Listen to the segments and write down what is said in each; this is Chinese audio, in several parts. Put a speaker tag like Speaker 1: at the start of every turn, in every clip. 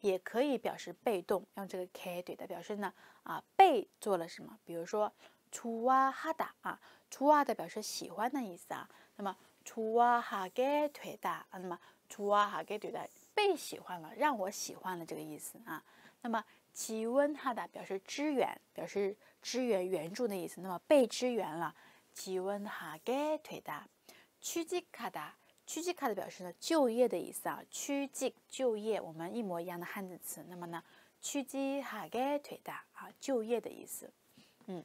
Speaker 1: 也可以表示被动，用这个 k 对的表示呢啊被做了什么？比如说，추와하다啊，추와的表示喜欢的意思啊，那么 a 와하给推다啊，那么 a 와하给推다被喜欢了，让我喜欢了这个意思啊，那么지원하다表示支援，表示支援援助的意思，那么被支援了，지원하给推 다， 屈직하 다。 屈机卡的表示呢，就业的意思啊。屈机就业，我们一模一样的汉字词。那么呢，屈机卡的推哒啊，就业的意思。嗯，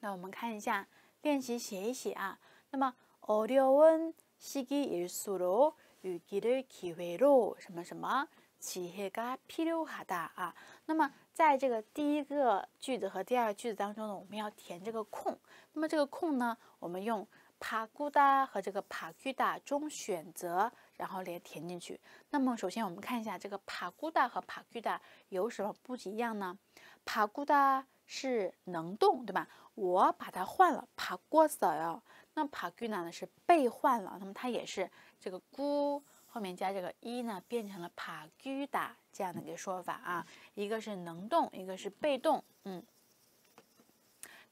Speaker 1: 那我们看一下练习写一写啊。那么奥丢温西机也是熟了哦，与吉的奇维罗什么什么，吉黑嘎皮丢哈哒啊。那么在这个第一个句子和第二个句子当中呢，我们要填这个空。那么这个空呢，我们用。pa 达和这个 pa guda 中选择，然后来填进去。那么首先我们看一下这个 pa guda 和 pa guda 有什么不一样呢？pa guda 是能动，对吧？我把它换了，pa g a 哟。那 pa guda 呢是被换了，那么它也是这个 gu 后面加这个 i 呢，变成了 pa guda 这样的一个说法啊。一个是能动，一个是被动，嗯。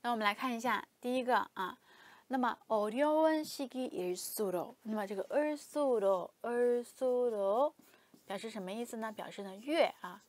Speaker 1: 那我们来看一下第一个啊。那么，オレ u n 時期 is 速 o 那么，这个 r s o e r s 速 o 表示什么意思呢？表示呢，越啊，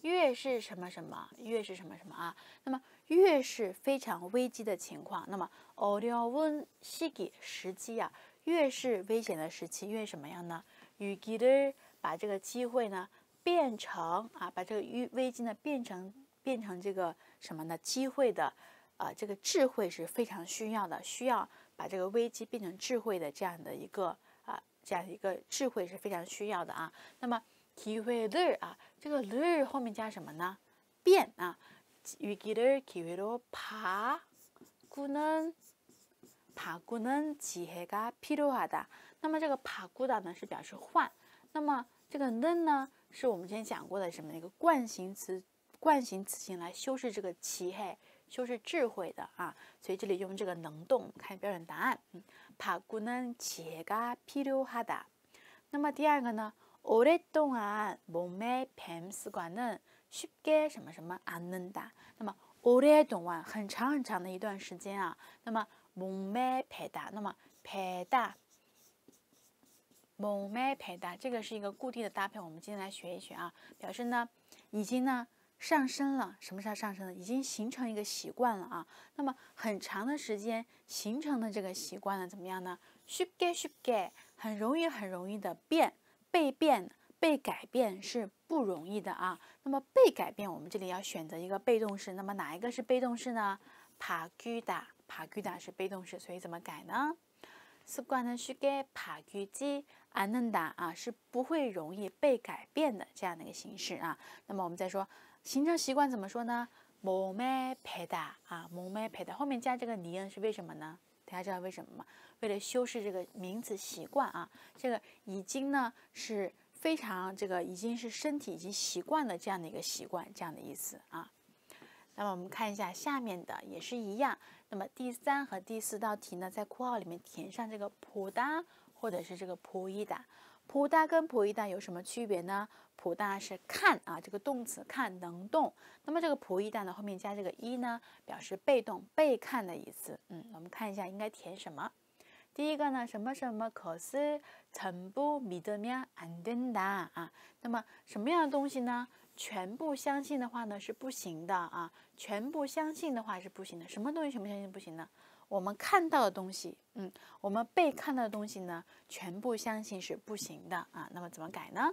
Speaker 1: 越是什么什么，越是什么什么啊？那么，越是非常危机的情况，那么 n レオ i 時期时期啊，越是危险的时期，越什么样呢？与ぎる把这个机会呢变成啊，把这个危危机呢变成变成这个什么呢？机会的。啊，这个智慧是非常需要的，需要把这个危机变成智慧的这样的一个啊，这样一个智慧是非常需要的啊。那么，智 i 的啊，这个的后面加什么呢？变啊，与给的智 i 多爬，古能爬古能漆黑个皮鲁化的。那么，这个爬古的呢是表示换，那么这个能呢是我们之前讲过的什么一个惯行词，惯行词性来修饰这个漆黑。修饰智慧的啊，所以这里用这个能动。看标准答案，爬古能切嘎皮溜哈哒。那么第二个呢？我的动完，蒙麦盘丝瓜嫩，须给什么什么啊嫩哒。那么我的动完，很长很长的一段时间啊。那么蒙麦盘哒，那么盘哒，蒙麦盘哒，这个是一个固定的搭配，我们今天来学一学啊，表示呢，已经呢。上升了，什么时候上升的？已经形成一个习惯了啊。那么很长的时间形成的这个习惯了，怎么样呢？shu ge s h ge，很容易很容易的变，被变被改变是不容易的啊。那么被改变，我们这里要选择一个被动式。那么哪一个是被动式呢？pa ge da pa ge da 是被动式，所以怎么改呢？习惯呢是给 pa ge ji an nenda 啊，是不会容易被改变的这样的一个形式啊。那么我们再说。形成习惯怎么说呢？冇咩拍哒啊，冇咩拍哒。后面加这个尼恩是为什么呢？大家知道为什么吗？为了修饰这个名词习惯啊，这个已经呢是非常这个已经是身体已经习惯了这样的一个习惯这样的意思啊。那么我们看一下下面的也是一样。那么第三和第四道题呢，在括号里面填上这个普哒或者是这个普伊哒。普大跟普一大有什么区别呢？普大是看啊，这个动词看能动。那么这个普一大呢，后面加这个一呢，表示被动被看的意思。嗯，我们看一下应该填什么。第一个呢，什么什么可是从不迷得面 nda 啊？那么什么样的东西呢？全部相信的话呢是不行的啊！全部相信的话是不行的。什么东西全部相信不行呢？我们看到的东西，嗯，我们被看到的东西呢，全部相信是不行的啊。那么怎么改呢？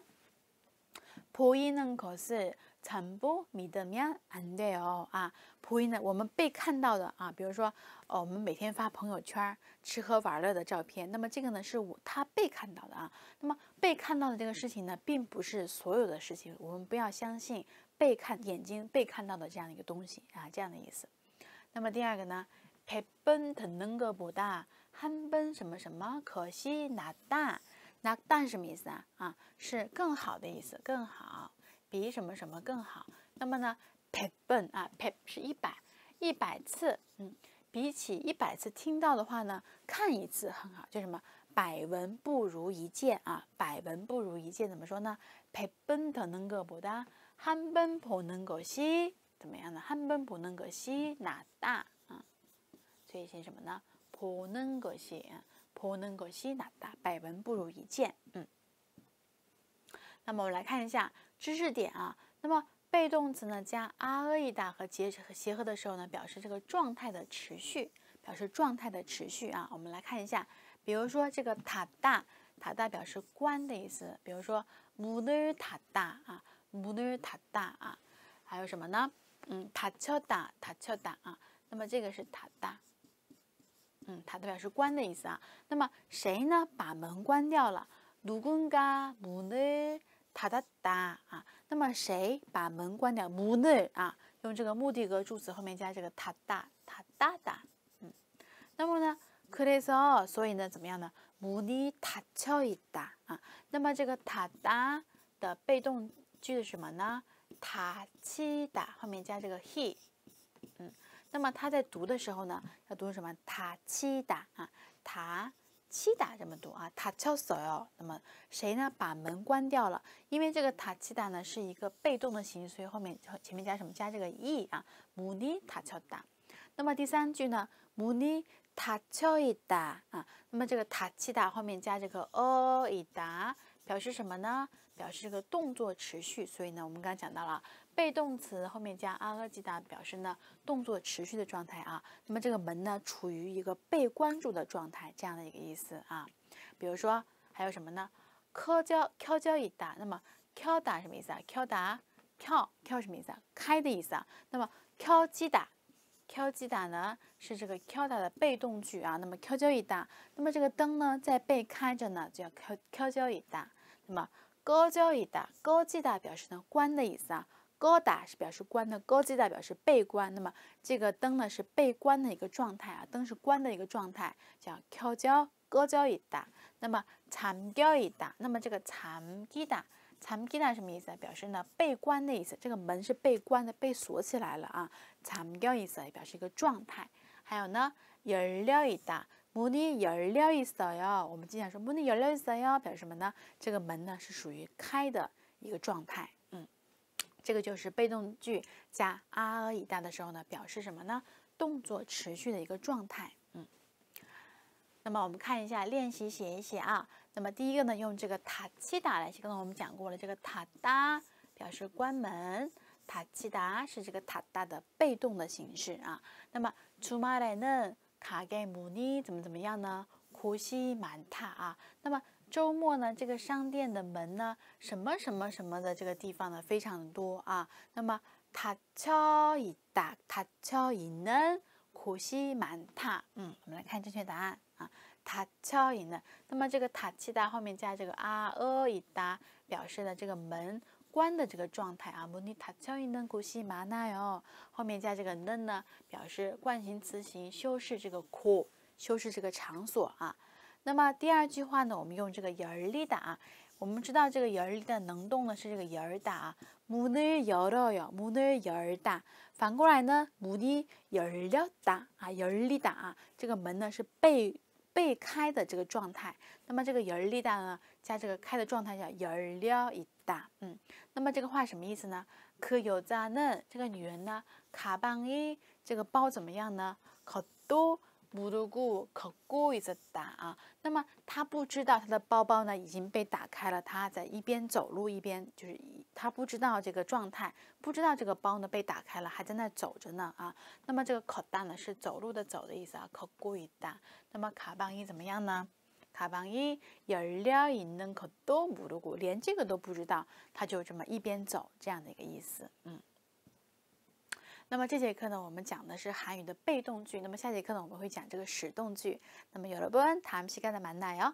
Speaker 1: 婆姨呢可是。全部没得面 a 对 e 啊，所以呢，我们被看到的啊，比如说哦，我们每天发朋友圈吃喝玩乐的照片，那么这个呢是我他被看到的啊。那么被看到的这个事情呢，并不是所有的事情，我们不要相信被看眼睛被看到的这样的一个东西啊，这样的意思。那么第二个呢，d h a h a 不 b 还奔什么什么可惜那大，那大是什么意思啊？啊，是更好的意思，更好。比什么什么更好？那么呢？p 百 n 啊，p 百是一百一百次。嗯，比起一百次听到的话呢，看一次很好。就什么，百闻不如一见啊！百闻不如一见，怎么说呢？p 百本的能够不的，汉本不能够西，怎么样呢？汉本不能够西，哪大啊？所以写什么呢？不能够西啊，不能够西哪大？百闻不如一见，嗯。那么我们来看一下知识点啊。那么被动词呢加阿阿 d 达和结结合的时候呢，表示这个状态的持续，表示状态的持续啊。我们来看一下，比如说这个塔大，塔大表示关的意思，比如说木勒塔大啊，木勒塔大啊，还有什么呢？嗯，塔乔达塔乔达啊，那么这个是塔达，嗯，塔代表示关的意思啊。那么谁呢？把门关掉了？卢贡嘎木勒。塔塔哒啊！那么谁把门关掉？木内啊，用这个目的格助词后面加这个塔哒塔哒哒，嗯。那么呢，그래서所以呢，怎么样呢？木内塔敲이다啊。那么这个塔哒的被动句子什么呢？塔起哒后面加这个 he，嗯。那么他在读的时候呢，要读什么？塔起哒啊，塔。七打这么多啊，塔敲锁哟。那么谁呢？把门关掉了？因为这个塔七打呢是一个被动的形式，所以后面前面加什么？加这个 e 啊，木尼塔敲打。那么第三句呢，木尼塔敲一打啊。那么这个塔七打后面加这个 o 一打，表示什么呢？表示这个动作持续，所以呢，我们刚刚讲到了被动词后面加阿吉达，表示呢动作持续的状态啊。那么这个门呢，处于一个被关注的状态，这样的一个意思啊。比如说还有什么呢？敲敲敲敲一打，那么敲打什么意思啊？敲打敲敲什么意思啊？开的意思啊。那么敲击打敲击打呢，是这个敲打的被动句啊。那么敲敲一打，那么这个灯呢，在被开着呢，就要敲敲敲一打，那么。高交一打，高记打表示呢关的意思啊。高打是表示关的，高记打表示被关。那么这个灯呢是被关的一个状态啊，灯是关的一个状态，叫敲交高交一打。那么藏交一打，那么这个藏几打，藏几打什么意思啊？表示呢被关的意思。这个门是被关的，被锁起来了啊。藏焦意思也表示一个状态。还有呢，人聊一打。门呢，有了一扫哟。我们经常说，门呢有了一扫哟，表示什么呢？这个门呢是属于开的一个状态。嗯，这个就是被动句加啊以大的时候呢，表示什么呢？动作持续的一个状态。嗯，那么我们看一下练习，写一写啊。那么第一个呢，用这个塔キダ来写。刚才我们讲过了，这个塔ダ表示关门，塔キダ是这个塔ダ的被动的形式啊。那么出马来呢？卡盖姆尼怎么怎么样呢？库西满塔啊，那么周末呢？这个商店的门呢？什么什么什么的这个地方呢？非常的多啊。那么塔敲一打，塔敲一嫩，库西满塔。嗯，我们来看正确答案啊，塔敲一嫩。那么这个塔气伊达后面加这个啊呃一打，表示的这个门。关的这个状态啊，문이닫혀있는곳이마나 요。 后面加这个는呢，表示惯性词形，修饰这个库，修饰这个场所啊。那么第二句话呢，我们用这个열리 다。 我们知道这个열리다能动的是这个열 다， 문을열어 요， 문을열 다。 反过来呢，문이열렸 다， 啊，열리 다。 这个门呢是被被开的这个状态。那么这个열리다呢，加这个开的状态叫열려 이。 大，嗯，那么这个话什么意思呢？可有咋嫩？这个女人呢？卡邦伊这个包怎么样呢？可多不都故可故的咋啊？那么她不知道她的包包呢已经被打开了，她在一边走路一边就是她不知道这个状态，不知道这个包呢被打开了，还在那走着呢啊。那么这个可大呢是走路的走的意思啊，可故一大。那么卡邦伊怎么样呢？卡邦伊，也了伊能可都不了故，连这个都不知道，他就这么一边走这样的一个意思，嗯。那么这节课呢，我们讲的是韩语的被动句，那么下节课呢，我们会讲这个使动句。那么有了波恩，咱们膝盖在满奶